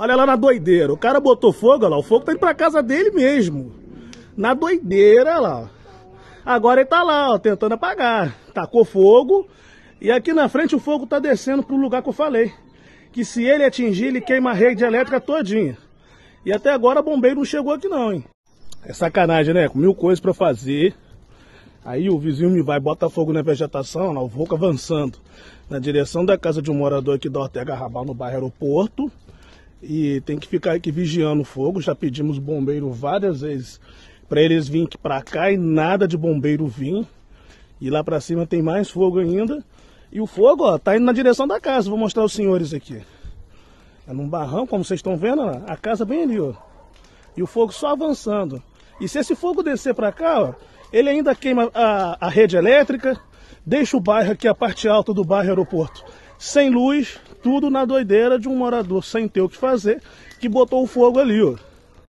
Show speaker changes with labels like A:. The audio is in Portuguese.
A: Olha lá na doideira. O cara botou fogo, olha lá. O fogo tá indo pra casa dele mesmo. Na doideira, olha lá. Agora ele tá lá, ó, tentando apagar. Tacou fogo. E aqui na frente o fogo tá descendo pro lugar que eu falei. Que se ele atingir, ele queima a rede elétrica todinha. E até agora bombeiro não chegou aqui não, hein. É sacanagem, né? Com mil coisas pra fazer. Aí o vizinho me vai, bota fogo na vegetação, lá, o fogo avançando. Na direção da casa de um morador aqui da Ortega Rabal, no bairro Aeroporto e tem que ficar aqui vigiando o fogo. Já pedimos bombeiro várias vezes para eles virem para cá e nada de bombeiro vir. E lá para cima tem mais fogo ainda. E o fogo, ó, tá indo na direção da casa. Vou mostrar os senhores aqui. É num barrão, como vocês estão vendo, ó, a casa bem ali, ó. E o fogo só avançando. E se esse fogo descer para cá, ó, ele ainda queima a, a rede elétrica, deixa o bairro aqui, a parte alta do bairro aeroporto sem luz, tudo na doideira de um morador sem ter o que fazer, que botou o fogo ali, ó.